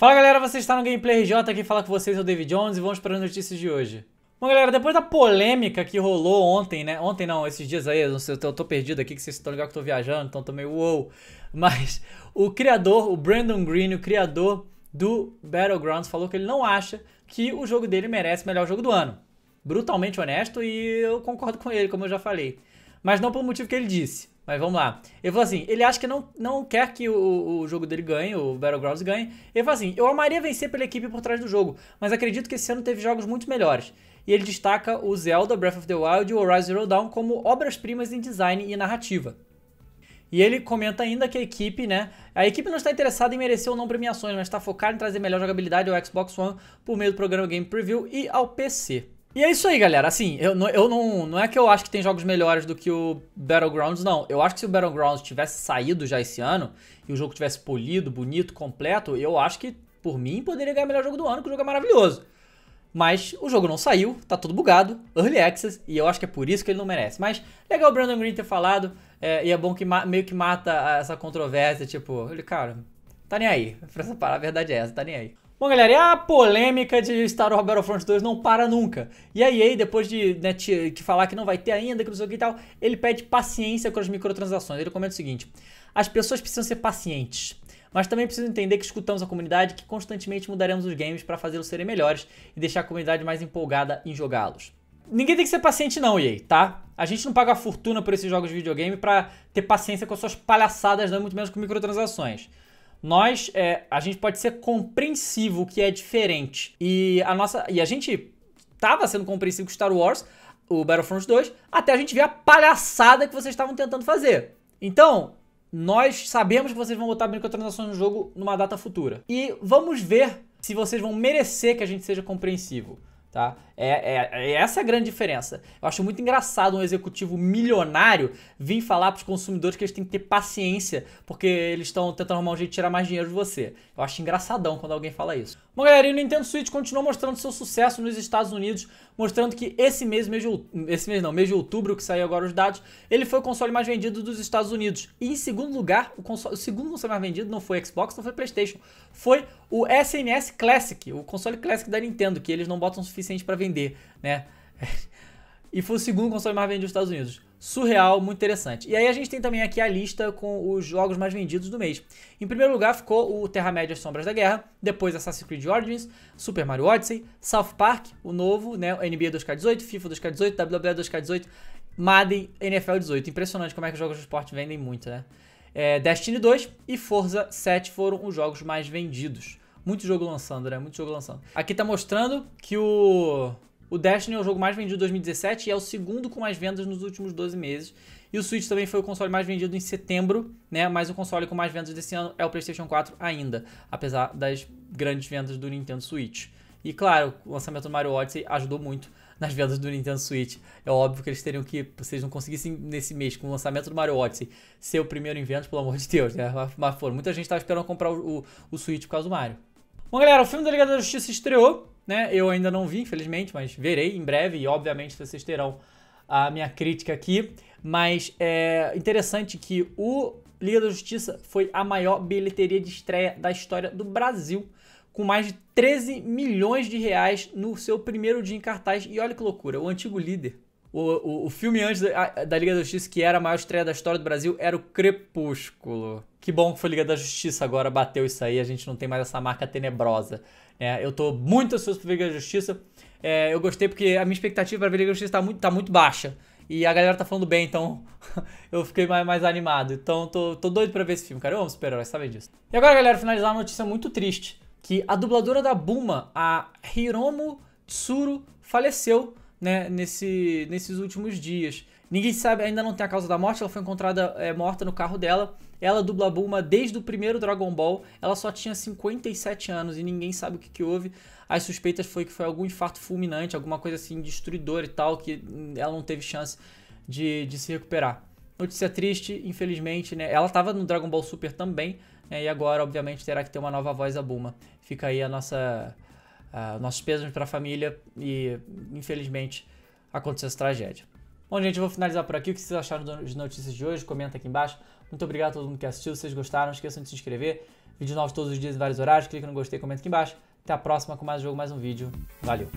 Fala galera, você está no Gameplay RJ, aqui fala com vocês é o David Jones e vamos para as notícias de hoje. Bom galera, depois da polêmica que rolou ontem, né? Ontem não, esses dias aí, eu, não sei, eu tô perdido aqui, que vocês estão ligados que eu tô viajando, então tô meio wow. Mas o criador, o Brandon Green, o criador do Battlegrounds, falou que ele não acha que o jogo dele merece melhor jogo do ano. Brutalmente honesto e eu concordo com ele, como eu já falei mas não pelo motivo que ele disse. Mas vamos lá. Ele falou assim: ele acha que não, não quer que o, o jogo dele ganhe, o Battlegrounds ganhe. Ele falou assim: eu amaria vencer pela equipe por trás do jogo, mas acredito que esse ano teve jogos muito melhores. E ele destaca o Zelda, Breath of the Wild e o Horizon Zero Dawn como obras-primas em design e narrativa. E ele comenta ainda que a equipe, né? A equipe não está interessada em merecer ou não premiações, mas está focada em trazer melhor jogabilidade ao Xbox One por meio do programa Game Preview e ao PC. E é isso aí, galera. Assim, eu, eu não. Não é que eu acho que tem jogos melhores do que o Battlegrounds, não. Eu acho que se o Battlegrounds tivesse saído já esse ano e o jogo tivesse polido, bonito, completo, eu acho que, por mim, poderia ganhar o melhor jogo do ano, que o jogo é maravilhoso. Mas o jogo não saiu, tá tudo bugado, early access, e eu acho que é por isso que ele não merece. Mas legal o Brandon Green ter falado, é, e é bom que meio que mata essa controvérsia, tipo, ele, cara, tá nem aí. Pra essa parada, a verdade é essa, tá nem aí. Bom, galera, e a polêmica de Star Wars Battlefront 2 não para nunca. E a EA, depois de né, te, falar que não vai ter ainda, que não sei o que e tal, ele pede paciência com as microtransações. Ele comenta o seguinte: as pessoas precisam ser pacientes. Mas também precisam entender que escutamos a comunidade que constantemente mudaremos os games para fazê-los serem melhores e deixar a comunidade mais empolgada em jogá-los. Ninguém tem que ser paciente não, EA, tá? A gente não paga a fortuna por esses jogos de videogame para ter paciência com as suas palhaçadas, não, muito menos com microtransações nós é, a gente pode ser compreensivo que é diferente. E a nossa e a gente estava sendo compreensivo com Star Wars, o Battlefront 2, até a gente ver a palhaçada que vocês estavam tentando fazer. Então, nós sabemos que vocês vão botar microtransações no jogo numa data futura. E vamos ver se vocês vão merecer que a gente seja compreensivo. Tá? É, é, é, essa é a grande diferença. Eu acho muito engraçado um executivo milionário vir falar para os consumidores que eles têm que ter paciência porque eles estão tentando arrumar um jeito de tirar mais dinheiro de você. Eu acho engraçadão quando alguém fala isso. Bom, galera, o Nintendo Switch continuou mostrando seu sucesso nos Estados Unidos, mostrando que esse mês, mês de, esse mês não, mês de outubro, que saiu agora os dados, ele foi o console mais vendido dos Estados Unidos. E em segundo lugar, o, console, o segundo console mais vendido não foi Xbox, não foi PlayStation, foi o SNES Classic, o console Classic da Nintendo, que eles não botam suficiente para vender, né? e foi o segundo console mais vendido dos Estados Unidos. Surreal, muito interessante. E aí a gente tem também aqui a lista com os jogos mais vendidos do mês. Em primeiro lugar ficou o Terra-média Sombras da Guerra, depois Assassin's Creed Origins, Super Mario Odyssey, South Park, o novo, né, NBA 2K18, FIFA 2K18, WWE 2K18, Madden, NFL 18. Impressionante como é que os jogos de esporte vendem muito, né? É, Destiny 2 e Forza 7 foram os jogos mais vendidos. Muito jogo lançando, né? Muito jogo lançando. Aqui tá mostrando que o, o Destiny é o jogo mais vendido de 2017 e é o segundo com mais vendas nos últimos 12 meses. E o Switch também foi o console mais vendido em setembro, né? Mas o console com mais vendas desse ano é o PlayStation 4 ainda, apesar das grandes vendas do Nintendo Switch. E claro, o lançamento do Mario Odyssey ajudou muito nas vendas do Nintendo Switch. É óbvio que eles teriam que, se eles não conseguissem nesse mês, com o lançamento do Mario Odyssey, ser o primeiro em vendas, pelo amor de Deus, né? Mas, mas foram. Muita gente estava esperando comprar o, o, o Switch por causa do Mario. Bom, galera, o filme da Liga da Justiça estreou, né? Eu ainda não vi, infelizmente, mas verei em breve e, obviamente, vocês terão a minha crítica aqui. Mas é interessante que o Liga da Justiça foi a maior bilheteria de estreia da história do Brasil, com mais de 13 milhões de reais no seu primeiro dia em cartaz. E olha que loucura, o antigo líder o, o, o filme antes da, da Liga da Justiça, que era a maior estreia da história do Brasil, era o Crepúsculo. Que bom que foi Liga da Justiça agora, bateu isso aí, a gente não tem mais essa marca tenebrosa. É, eu tô muito ansioso pra Liga da Justiça. É, eu gostei porque a minha expectativa pra ver Liga da Justiça tá muito, tá muito baixa. E a galera tá falando bem, então eu fiquei mais, mais animado. Então tô, tô doido pra ver esse filme, cara. Eu amo super-heróis, sabem disso. E agora, galera, finalizar uma notícia muito triste. Que a dubladora da Buma, a Hiromo Tsuru, faleceu né, nesse, nesses últimos dias. Ninguém sabe, ainda não tem a causa da morte, ela foi encontrada é, morta no carro dela. Ela dubla Bulma desde o primeiro Dragon Ball, ela só tinha 57 anos e ninguém sabe o que, que houve. As suspeitas foi que foi algum infarto fulminante, alguma coisa assim destruidora e tal, que ela não teve chance de, de se recuperar. Notícia triste, infelizmente, né? Ela estava no Dragon Ball Super também, né? e agora, obviamente, terá que ter uma nova voz a Bulma. Fica aí a nossa Uh, nossos pêsames para a família e, infelizmente, aconteceu essa tragédia. Bom, gente, eu vou finalizar por aqui. O que vocês acharam das notícias de hoje? Comenta aqui embaixo. Muito obrigado a todo mundo que assistiu. Se vocês gostaram, não esqueçam de se inscrever. Vídeos novos todos os dias em vários horários. Clica no gostei, comenta aqui embaixo. Até a próxima com mais jogo, mais um vídeo. Valeu!